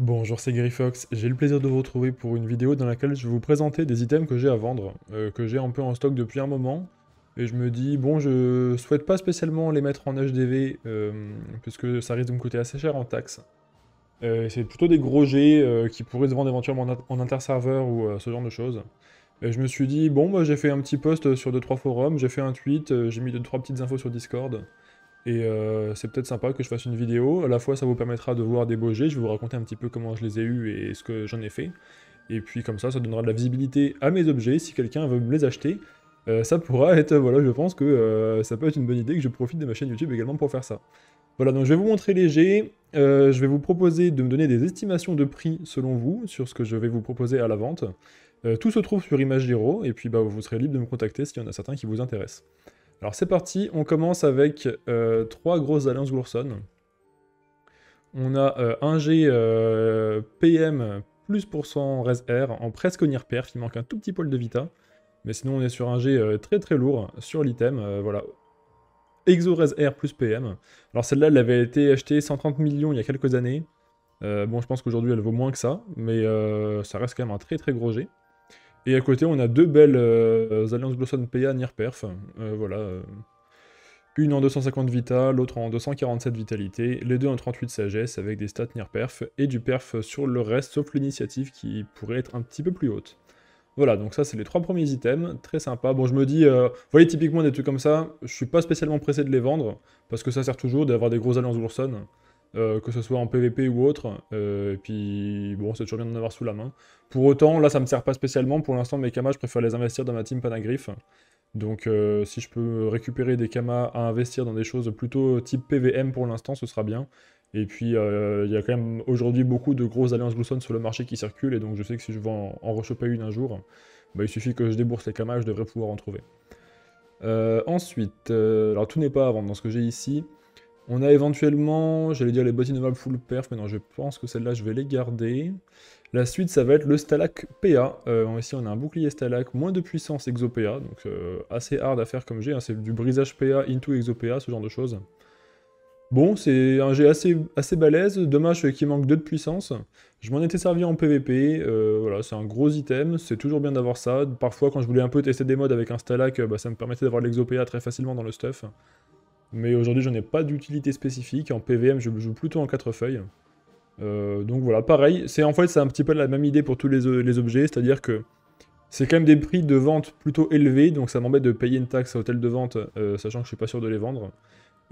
Bonjour, c'est Fox. j'ai le plaisir de vous retrouver pour une vidéo dans laquelle je vais vous présenter des items que j'ai à vendre, euh, que j'ai un peu en stock depuis un moment, et je me dis, bon, je souhaite pas spécialement les mettre en HDV, euh, puisque ça risque de me coûter assez cher en taxes. Euh, c'est plutôt des gros jets qui pourraient se vendre éventuellement en interserveur ou ce genre de choses. Et je me suis dit, bon, moi bah, j'ai fait un petit post sur 2-3 forums, j'ai fait un tweet, j'ai mis 2-3 petites infos sur Discord, et euh, c'est peut-être sympa que je fasse une vidéo. À la fois, ça vous permettra de voir des beaux jets. Je vais vous raconter un petit peu comment je les ai eus et ce que j'en ai fait. Et puis comme ça, ça donnera de la visibilité à mes objets. Si quelqu'un veut me les acheter, euh, ça pourra être... Voilà, je pense que euh, ça peut être une bonne idée que je profite de ma chaîne YouTube également pour faire ça. Voilà, donc je vais vous montrer les jets. je vais vous proposer de me donner des estimations de prix selon vous sur ce que je vais vous proposer à la vente. tout se trouve sur Image et puis bah, vous serez libre de me contacter s'il y en a certains qui vous intéressent. Alors c'est parti, on commence avec euh, trois grosses alliances Gourson. On a euh, un G euh, PM plus res R en presque ni repère, il manque un tout petit poil de vita. Mais sinon on est sur un G très très lourd sur l'item, voilà. Exo res R plus PM. Alors celle-là elle avait été achetée 130 millions il y a quelques années. bon je pense qu'aujourd'hui elle vaut moins que ça, mais ça reste quand même un très très gros G. Et à côté, on a deux belles euh, Alliances Glosson PA Nier Perf. Euh, voilà. Euh, une en 250 Vita, l'autre en 247 Vitalité, les deux en 38 Sagesse avec des stats Nier Perf et du Perf sur le reste, sauf l'initiative qui pourrait être un petit peu plus haute. Voilà, donc ça, c'est les trois premiers items. Très sympa. Bon, je me dis, vous voyez, typiquement des trucs comme ça, je suis pas spécialement pressé de les vendre parce que ça sert toujours d'avoir des grosses Alliances Glosson. Euh, que ce soit en PVP ou autre. Euh, et puis, bon, c'est toujours bien d'en avoir sous la main. Pour autant, là, ça me sert pas spécialement. Pour l'instant, mes kamas, je préfère les investir dans ma team Panagriffe. Donc, euh, si je peux récupérer des kamas à investir dans des choses plutôt type PVM pour l'instant, ce sera bien. Et puis, il y a quand même aujourd'hui beaucoup de grosses alliances Glusson sur le marché qui circulent. Et donc, je sais que si je veux en, une un jour, bah, il suffit que je débourse les kamas, je devrais pouvoir en trouver. ensuite, alors tout n'est pas à vendre dans ce que j'ai ici. On a éventuellement, j'allais dire les bottes innovables full perf, mais non, je pense que celle là je vais les garder. La suite, ça va être le Stalak PA. Euh, ici, on a un bouclier Stalak, moins de puissance exo donc euh, assez hard à faire comme j'ai, hein. c'est du brisage PA into exo ce genre de choses. Bon, c'est un jet assez, assez balèze. Dommage euh, qu'il manque 2 de puissance. Je m'en étais servi en PvP. voilà, c'est un gros item. C'est toujours bien d'avoir ça. Parfois, quand je voulais un peu tester des modes avec un Stalak, bah, ça me permettait d'avoir lexo très facilement dans le stuff. Mais aujourd'hui, j'en ai pas d'utilité spécifique. En PVM, je joue plutôt en quatre feuilles. Euh, donc voilà, pareil. C'est En fait, c'est un petit peu la même idée pour tous euh, les, objets. C'est-à-dire que c'est quand même des prix de vente plutôt élevés. Donc ça m'embête de payer une taxe à hôtel de vente, euh, sachant que je suis pas sûr de les vendre.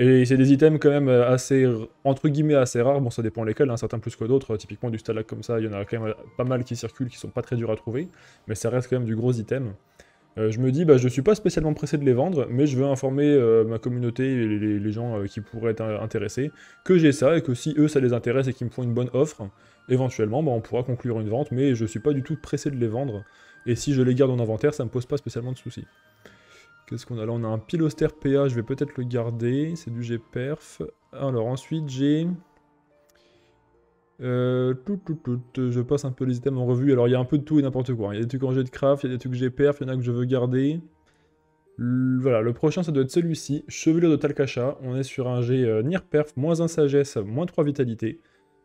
Et c'est des items quand même assez, entre guillemets, assez rares. Bon, ça dépend lesquels, hein. certains plus que d'autres. Typiquement, du stalag comme ça, il y en a quand même pas mal qui circulent, qui sont pas très durs à trouver. Mais ça reste quand même du gros item. Euh, je me dis, bah, je ne suis pas spécialement pressé de les vendre, mais je veux informer euh, ma communauté et les, gens euh, qui pourraient être intéressés que j'ai ça et que si eux ça les intéresse et qu'ils me font une bonne offre, éventuellement bah, on pourra conclure une vente, mais je ne suis pas du tout pressé de les vendre. Et si je les garde en inventaire, ça ne me pose pas spécialement de soucis. Qu'est-ce qu'on a là On a un piloster PA, je vais peut-être le garder, c'est du G-Perf. Alors ensuite j'ai... Euh, tout, tout, je passe un peu les items en revue. Alors, il y a un peu de tout et n'importe quoi. Il y a des trucs en jet de craft, il y a des trucs que j'ai perf, il y en a que je veux garder. voilà, le prochain, ça doit être celui-ci. Chevelure de Talcacha. On est sur un jet euh, nir Perf, moins 1 sagesse, moins 3 vitalité.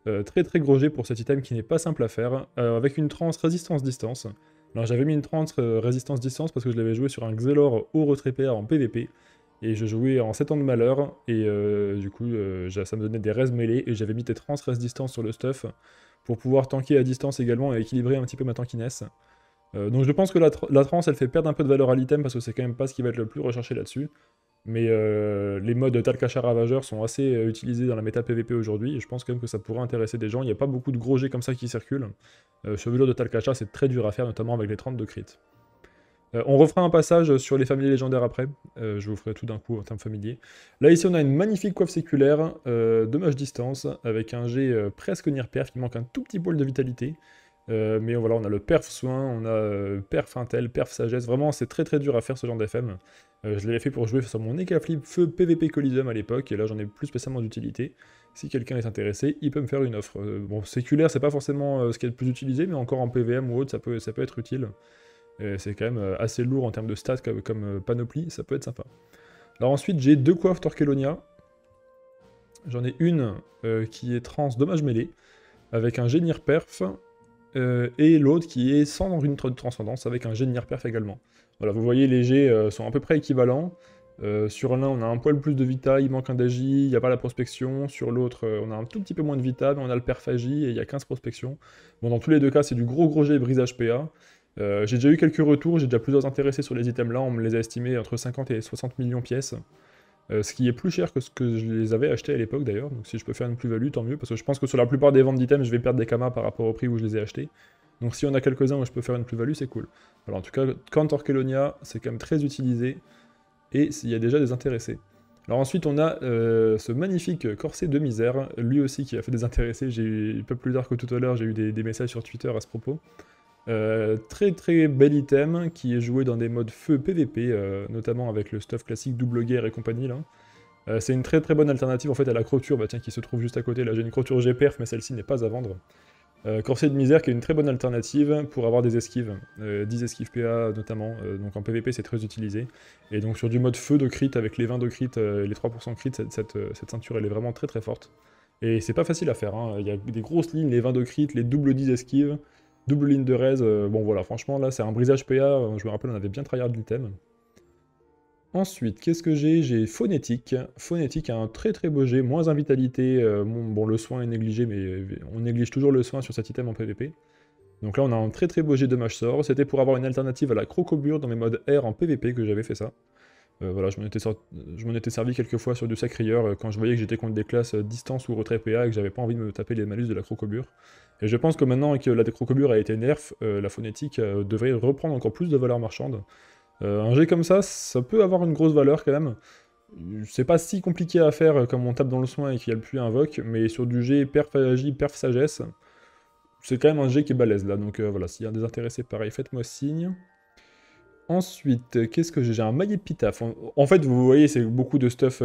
Euh, très très gros jet pour cet item qui n'est pas simple à faire. avec une transe résistance-distance. Alors, j'avais mis une transe résistance-distance parce que je l'avais joué sur un Xelor au retrait en PvP. Et je jouais en 7 ans de malheur. Et euh, du coup, euh, ça me donnait des res mêlés. Et j'avais mis des trans res distance sur le stuff pour pouvoir tanker à distance également et équilibrer un petit peu ma tankiness. Euh, donc je pense que la, trans, elle fait perdre un peu de valeur à l'item parce que c'est quand même pas ce qui va être le plus recherché là-dessus. Mais les modes Talcacha Ravageur sont assez utilisés dans la méta PVP aujourd'hui. Et je pense quand même que ça pourrait intéresser des gens. Il n'y a pas beaucoup de gros jets comme ça qui circulent. chevelure de Talcacha, c'est très dur à faire, notamment avec les 32 de crit. Euh, on refera un passage sur les familles légendaires après. Euh, je vous ferai tout d'un coup en termes familiers. Là, ici, on a une magnifique coiffe séculaire, euh, dommage distance, avec un jet presque near perf, qui manque un tout petit poil de vitalité. mais voilà, on a le perf soin, on a perf intel, perf sagesse. Vraiment, c'est très très dur à faire ce genre d'FM. je l'ai fait pour jouer sur mon flip Feu PVP Coliseum à l'époque, et là, j'en ai plus spécialement d'utilité. Si quelqu'un est intéressé, il peut me faire une offre. bon, séculaire, c'est pas forcément ce qui est le plus utilisé, mais encore en PVM ou autre, ça peut, ça peut être utile c'est quand même euh, assez lourd en termes de stats comme, comme euh, panoplie, ça peut être sympa. Alors ensuite, j'ai deux coiffes Torquelonia. J'en ai une euh, qui est trans dommage mêlé, avec un génir perf, et l'autre qui est sans une de transcendance, avec un génir perf également. Voilà, vous voyez, les jets sont à peu près équivalents. sur l'un, on a un poil plus de vita, il manque un d'agi, il n'y a pas la prospection. Sur l'autre, on a un tout petit peu moins de vita, mais on a le perf et il y a 15 prospections. Bon, dans tous les deux cas, c'est du gros gros jet brisage PA. Euh, j'ai déjà eu quelques retours, j'ai déjà plusieurs intéressés sur les items là, on me les a estimés entre 50 et 60 millions pièces. Euh, ce qui est plus cher que ce que je les avais achetés à l'époque d'ailleurs, donc si je peux faire une plus-value, tant mieux, parce que je pense que sur la plupart des ventes d'items, je vais perdre des kamas par rapport au prix où je les ai achetés. Donc si on a quelques-uns où je peux faire une plus-value, c'est cool. Alors en tout cas, Cantor Kelonia, c'est quand même très utilisé, et il y a déjà des intéressés. Alors ensuite, on a euh, ce magnifique corset de misère, lui aussi qui a fait des intéressés, j'ai un peu plus tard que tout à l'heure, j'ai eu des, messages sur Twitter à ce propos. Euh, très très bel item qui est joué dans des modes feu PVP, euh, notamment avec le stuff classique double guerre et compagnie là. Euh, c'est une très très bonne alternative en fait à la croture, bah, tiens qui se trouve juste à côté là, j'ai une croture mais celle-ci n'est pas à vendre. corset de misère qui est une très bonne alternative pour avoir des esquives, 10 esquives PA notamment, donc en PVP c'est très utilisé. Et donc sur du mode feu de crit avec les 20 de crit, les 3% crit, cette, ceinture elle est vraiment très très forte. Et c'est pas facile à faire, hein. il y a des grosses lignes, les 20 de crit, les doubles 10 esquives, Double ligne de raise, euh, bon voilà, franchement là c'est un brisage PA, euh, je me rappelle on avait bien tryhard l'item. Ensuite, qu'est-ce que j'ai J'ai Phonétique. Phonétique a un très très beau jet, moins invitalité, vitalité, euh, bon, le soin est négligé mais on néglige toujours le soin sur cet item en PvP. Donc là on a un très très beau jet de mage sort, c'était pour avoir une alternative à la crocobure dans mes modes R en PvP que j'avais fait ça. Euh, voilà, euh, je m'en étais, servi quelques fois sur du sacrilleur euh, quand je voyais que j'étais contre des classes distance ou retrait PA et que j'avais pas envie de me taper les malus de la crocobure. Et je pense que maintenant que la crocobure a été nerf, la phonétique devrait reprendre encore plus de valeur marchande. un jet comme ça, ça peut avoir une grosse valeur quand même. C'est pas si compliqué à faire comme on tape dans le soin et qu'il y a le plus invoque, mais sur du jet perf perf sagesse, c'est quand même un jet qui est balèze là. Donc voilà, s'il y a des intéressés, pareil, faites-moi signe. Ensuite, qu'est-ce que j'ai J'ai un maillet pitaf. En, fait, vous voyez, c'est beaucoup de stuff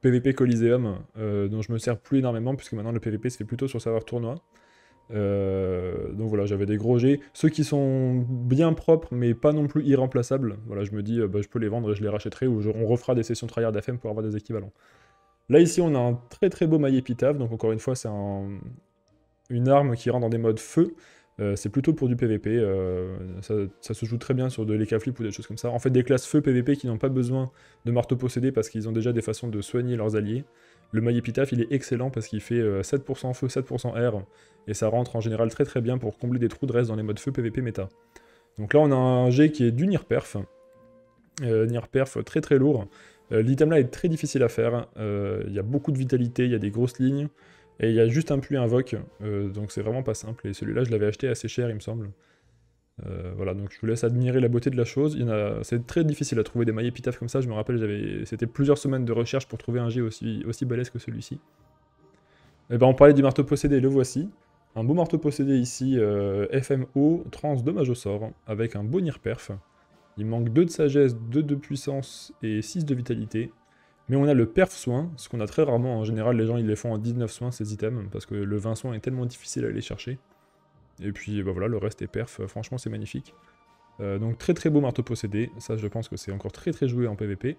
PVP euh, Coliseum, euh, dont je me sers plus énormément, puisque maintenant le PVP se fait plutôt sur serveur tournoi. Euh, donc voilà, j'avais des gros jets. Ceux qui sont bien propres, mais pas non plus irremplaçables. Voilà, je me dis, bah, je peux les vendre et je les rachèterai, ou on refera des sessions tryhard d'AFM pour avoir des équivalents. Là, ici, on a un très très beau maillet pitaf. Donc encore une fois, c'est une arme qui rentre dans des modes feu. Euh, c'est plutôt pour du PVP. Euh, ça, se joue très bien sur de flip ou des choses comme ça. En fait, des classes feu PVP qui n'ont pas besoin de marteau possédé parce qu'ils ont déjà des façons de soigner leurs alliés. Le maille épitaphe, il est excellent parce qu'il fait 7% euh, feu, 7% air, et ça rentre en général très très bien pour combler des trous de reste dans les modes feu PVP méta. Donc là, on a un jet qui est du Nirperf, Perf. très très lourd. L'item là est très difficile à faire. Il y a beaucoup de vitalité, il y a des grosses lignes. Et il y a juste un puits invoque, euh, donc c'est vraiment pas simple. Et celui-là, je l'avais acheté assez cher, il me semble. Euh, voilà, donc je vous laisse admirer la beauté de la chose. Il C'est très difficile à trouver des mailles pitaf comme ça. Je me rappelle, j'avais... c'était plusieurs semaines de recherche pour trouver un jet aussi, aussi balèze que celui-ci. Et eh ben on parlait du marteau possédé, le voici. Un beau marteau possédé ici, euh, FMO, trans dommage au sort, avec un bon nirperf. perf. Il manque 2 de sagesse, 2 de puissance et 6 de vitalité. Mais on a le perf soin, ce qu'on a très rarement. En général, les gens ils les font en 19 soins ces items, parce que le 20 soins est tellement difficile à aller chercher. Et puis bah voilà, le reste est perf, euh, franchement c'est magnifique. Euh, donc très très beau marteau possédé, ça je pense que c'est encore très très joué en PvP.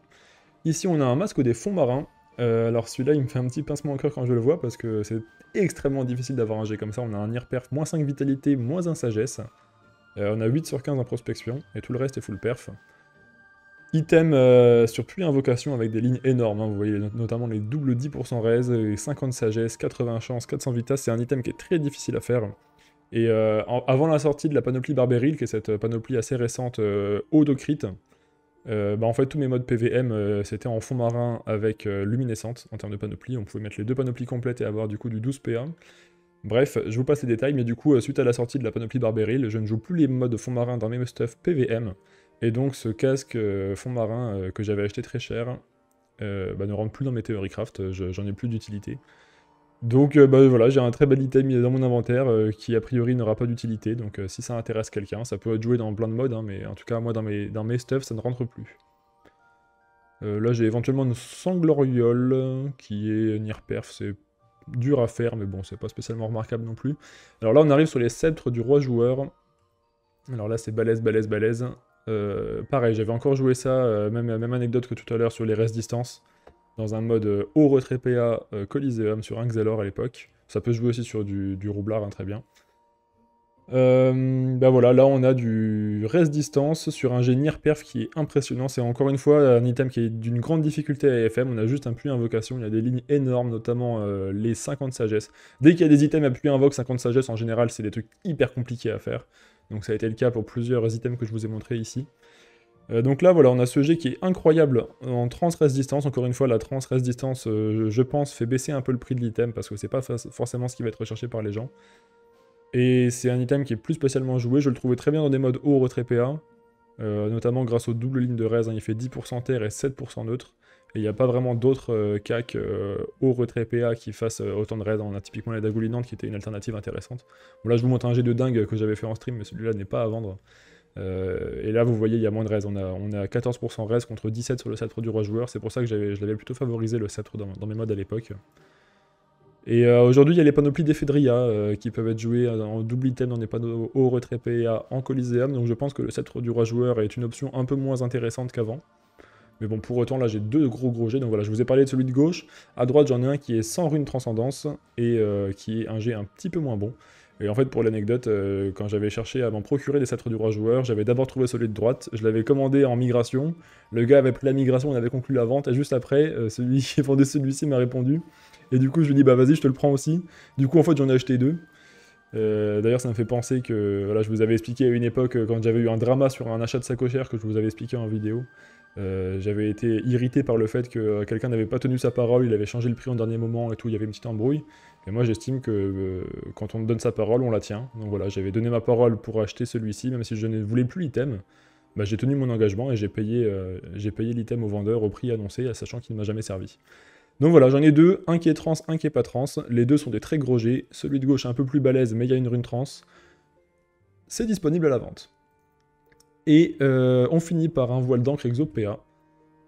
Ici on a un masque des fonds marins. Euh, alors celui-là il me fait un petit pincement au cœur quand je le vois, parce que c'est extrêmement difficile d'avoir un jet comme ça. On a un nir perf, moins 5 vitalité, moins 1 sagesse. on a 8 sur 15 en prospection, et tout le reste est full perf. Item euh, sur plus invocation avec des lignes énormes, hein, vous voyez notamment les doubles 10% raise, et 50 sagesse, 80 chance, 400 vitesse, c'est un item qui est très difficile à faire. Et euh, avant la sortie de la panoplie Barberil, qui est cette euh, panoplie assez récente odocrite. bah en fait tous mes modes PVM c'était en fond marin avec luminescente en termes de panoplie, on pouvait mettre les deux panoplies complètes et avoir du coup du 12 PA. Bref, je vous passe les détails, mais du coup, suite à la sortie de la panoplie Barberil, je ne joue plus les modes fond marin dans mes stuff PVM, et donc ce casque euh, fond marin euh, que j'avais acheté très cher euh, bah, ne rentre plus dans mes Theorycraft, j'en ai plus d'utilité. Donc bah, voilà, j'ai un très bel item dans mon inventaire qui a priori n'aura pas d'utilité. Donc si ça intéresse quelqu'un, ça peut être joué dans plein de modes, hein, mais en tout cas moi dans mes, dans stuff ça ne rentre plus. là j'ai éventuellement une sangloriole qui est near perf, c'est dur à faire mais bon c'est pas spécialement remarquable non plus. Alors là on arrive sur les sceptres du roi joueur. Alors là c'est balèze, balèze, balèze. Euh, pareil, j'avais encore joué ça, euh, même, même anecdote que tout à l'heure sur les restes distance, dans un mode euh, haut retrait PA Coliseum sur un Xelor à l'époque. Ça peut jouer aussi sur du, roublard, hein, très bien. ben voilà, là on a du reste distance sur un génir perf qui est impressionnant. C'est encore une fois un item qui est d'une grande difficulté à FM. On a juste un puits invocation, il y a des lignes énormes, notamment les 50 sagesse. Dès qu'il y a des items à puits invoque, 50 sagesse en général, c'est des trucs hyper compliqués à faire. Donc ça a été le cas pour plusieurs items que je vous ai montrés ici. Euh, donc là, voilà, on a ce jet qui est incroyable en trans reste distance. Encore une fois, la trans reste distance, euh, je pense, fait baisser un peu le prix de l'item parce que c'est pas forcément ce qui va être recherché par les gens. Et c'est un item qui est plus spécialement joué. Je le trouvais très bien dans des modes haut retrait PA, euh, notamment grâce aux doubles lignes de res, hein, Il fait 10% terre et 7% neutre il n'y a pas vraiment d'autres euh, CAC euh, au retrait PA qui fassent euh, autant de raids. On a typiquement la dagoulinante qui était une alternative intéressante. Bon là je vous montre un jet de dingue que j'avais fait en stream, mais celui-là n'est pas à vendre. et là vous voyez il y a moins de raids. On a, à a 14% raids contre 17 sur le sceptre du roi joueur. C'est pour ça que je l'avais plutôt favorisé le sceptre dans, mes modes à l'époque. Et aujourd'hui, il y a les panoplies d'Ephedria qui peuvent être jouées en double item dans des panneaux au retrait PA en Coliseum. Donc je pense que le sceptre du roi joueur est une option un peu moins intéressante qu'avant. Mais bon, pour autant, là, j'ai deux gros gros jets. Donc voilà, je vous ai parlé de celui de gauche. À droite, j'en ai un qui est sans rune transcendance et euh, qui est un jet un petit peu moins bon. Et en fait, pour l'anecdote, euh, quand j'avais cherché à m'en procurer des sceptres du roi joueur, j'avais d'abord trouvé celui de droite, je l'avais commandé en migration, le gars avait pris la migration, on avait conclu la vente, et juste après, euh, celui qui vendait celui-ci m'a répondu, et du coup, je lui ai dit, bah vas-y, je te le prends aussi. Du coup, en fait, j'en ai acheté deux. D'ailleurs, ça me fait penser que, voilà, je vous avais expliqué à une époque, quand j'avais eu un drama sur un achat de sacochère, que je vous avais expliqué en vidéo, euh, j'avais été irrité par le fait que euh, quelqu'un n'avait pas tenu sa parole, il avait changé le prix en dernier moment et tout, il y avait une petite embrouille. Et moi j'estime que euh, quand on donne sa parole, on la tient. Donc voilà, j'avais donné ma parole pour acheter celui-ci, même si je ne voulais plus l'item. Bah, j'ai tenu mon engagement et j'ai payé, payé l'item au vendeur au prix annoncé, sachant qu'il ne m'a jamais servi. Donc voilà, j'en ai deux, un qui est trans, un qui est pas trans. Les deux sont des très gros jets. Celui de gauche est un peu plus balèze, mais il y a une rune trans. C'est disponible à la vente. Et euh, on finit par un voile d'encre exopéa.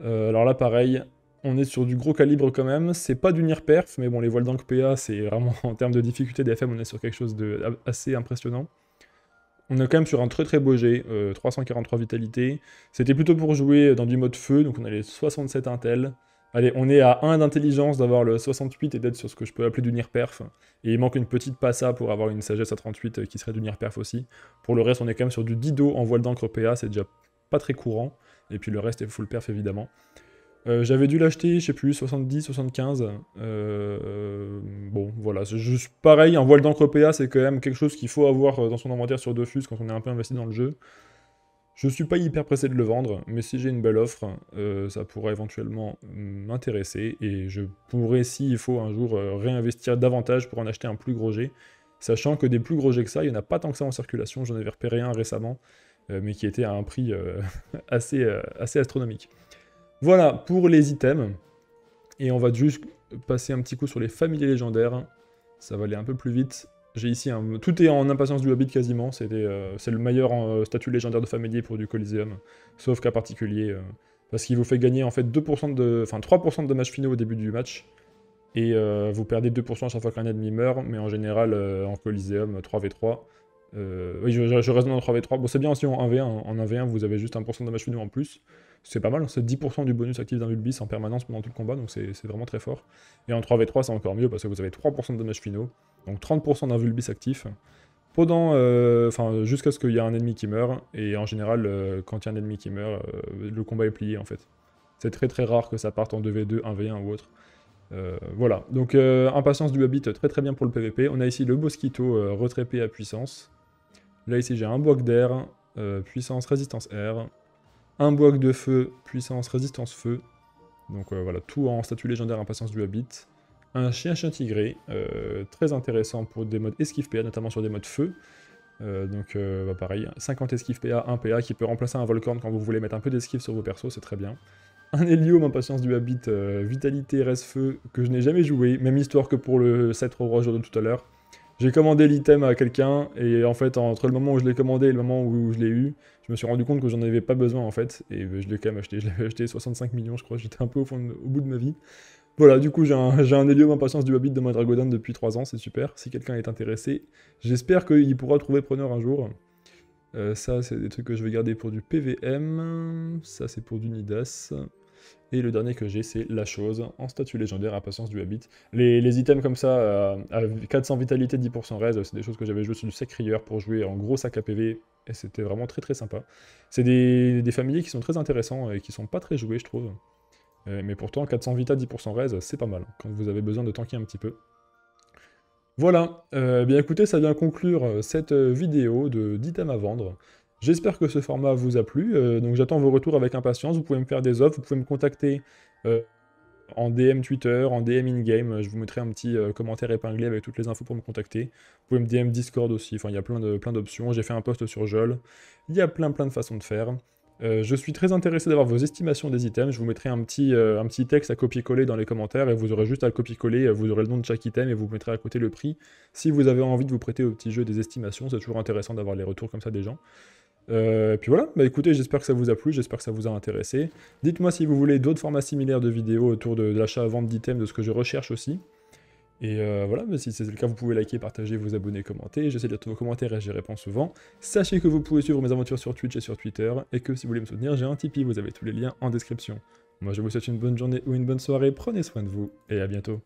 Euh, alors là, pareil, on est sur du gros calibre quand même. C'est pas du near perf, mais bon, les voiles d'encre PA, c'est vraiment en termes de difficulté d'FM, on est sur quelque chose de impressionnant. On est quand même sur un très très beau jet, 343 euh, vitalité. C'était plutôt pour jouer dans du mode feu, donc on a les 67 intel. Allez, on est à 1 d'intelligence d'avoir le 68 et d'être sur ce que je peux appeler du near perf. Et il manque une petite passa pour avoir une sagesse à 38 euh, qui serait du near perf aussi. Pour le reste, on est quand même sur du Dido en voile d'encre PA, c'est déjà pas très courant. Et puis le reste est full perf évidemment. Euh, j'avais dû l'acheter, je sais plus, 70, 75. Euh, bon, voilà. Juste pareil, en voile d'encre PA, c'est quand même quelque chose qu'il faut avoir dans son inventaire sur Dofus quand on est un peu investi dans le jeu. Je suis pas hyper pressé de le vendre, mais si j'ai une belle offre, euh, ça pourrait éventuellement m'intéresser et je pourrais, s'il faut, un jour euh, réinvestir davantage pour en acheter un plus gros jet. Sachant que des plus gros jets que ça, il n'y en a pas tant que ça en circulation. J'en avais repéré un récemment, euh, mais qui était à un prix assez, assez astronomique. Voilà pour les items. Et on va juste passer un petit coup sur les familiers légendaires. Ça va aller un peu plus vite. J'ai ici un... Tout est en impatience du habit quasiment, euh, c'est le meilleur euh, statut légendaire de familier pour du Coliseum, sauf qu'à particulier, euh, parce qu'il vous fait gagner en fait 2% de... Enfin 3% de dommages finaux au début du match, et vous perdez 2% à chaque fois qu'un ennemi meurt, mais en général en Coliseum 3v3. oui, je, je, reste dans 3v3, bon c'est bien aussi en 1v1, en 1v1 vous avez juste 1% de dommages finaux en plus, c'est pas mal, hein. c'est 10% du bonus actif d'un Vulbis en permanence pendant tout le combat, donc c'est vraiment très fort. Et en 3v3 c'est encore mieux parce que vous avez 3% de dommages finaux, donc 30% d'un d'invulbis actif pendant, euh, enfin jusqu'à ce qu'il y ait un ennemi qui meurt. Et en général, euh, quand il y a un ennemi qui meurt, euh, le combat est plié en fait. C'est très très rare que ça parte en 2v2, 1v1 ou autre. voilà, donc impatience du habit, très très bien pour le PvP. On a ici le Bosquito retrépé à puissance. Là ici j'ai un bloc d'air, puissance, résistance air. Un bloc de feu, puissance, résistance feu. Donc voilà, tout en statut légendaire impatience du habit. Un chien chien tigré, euh, très intéressant pour des modes esquive PA, notamment sur des modes feu. Euh, donc euh, bah, pareil, 50 esquive PA, 1 PA qui peut remplacer un volcan quand vous voulez mettre un peu d'esquive sur vos persos, c'est très bien. Un ma impatience du Habit, vitalité, reste feu, que je n'ai jamais joué, même histoire que pour le 7 Roche de tout à l'heure. J'ai commandé l'item à quelqu'un, et en fait, entre le moment où je l'ai commandé et le moment où je l'ai eu, je me suis rendu compte que j'en avais pas besoin en fait, et je l'ai quand même acheté. Je l'avais acheté 65 millions, je crois, j'étais un peu au bout de ma vie. Voilà, du coup, j'ai un, j'ai Impatience du Habit de ma depuis 3 ans, c'est super. Si quelqu'un est intéressé, j'espère qu'il pourra trouver preneur un jour. Euh, ça, c'est des trucs que je vais garder pour du PVM. Ça, c'est pour du Nidas. Et le dernier que j'ai, c'est La Chose, en statut légendaire, Impatience du Habit. Les, items comme ça, 400 vitalité, 10% raise, c'est des choses que j'avais jouées sur du Sacrieur pour jouer en gros sac à PV, et c'était vraiment très très sympa. C'est des, des familiers qui sont très intéressants et qui sont pas très joués, je trouve. Euh, mais pourtant, 400 Vita, 10% raise, c'est pas mal, quand vous avez besoin de tanker un petit peu. Voilà, euh, bien écoutez, ça vient conclure euh, cette vidéo de 10 thèmes à vendre. J'espère que ce format vous a plu, donc j'attends vos retours avec impatience, vous pouvez me faire des offres, vous pouvez me contacter en DM Twitter, en DM in-game, je vous mettrai un petit commentaire épinglé avec toutes les infos pour me contacter. Vous pouvez me DM Discord aussi, enfin il y a plein d'options, j'ai fait un post sur Jol, il y a plein plein de façons de faire. Euh, je suis très intéressé d'avoir vos estimations des items. Je vous mettrai un petit, euh, un petit texte à copier-coller dans les commentaires et vous aurez juste à le copier-coller. Euh, vous aurez le nom de chaque item et vous mettrez à côté le prix. Si vous avez envie de vous prêter au petit jeu des estimations, c'est toujours intéressant d'avoir les retours comme ça des gens. puis voilà, bah écoutez, j'espère que ça vous a plu, j'espère que ça vous a intéressé. Dites-moi si vous voulez d'autres formats similaires de vidéos autour de, de l'achat-vente d'items, de ce que je recherche aussi. Et euh, voilà, si c'est le cas, vous pouvez liker, partager, vous abonner, commenter. J'essaie de tous vos commentaires et j'y réponds souvent. Sachez que vous pouvez suivre mes aventures sur Twitch et sur Twitter, et que si vous voulez me soutenir, j'ai un Tipeee, vous avez tous les liens en description. Moi je vous souhaite une bonne journée ou une bonne soirée, prenez soin de vous, et à bientôt.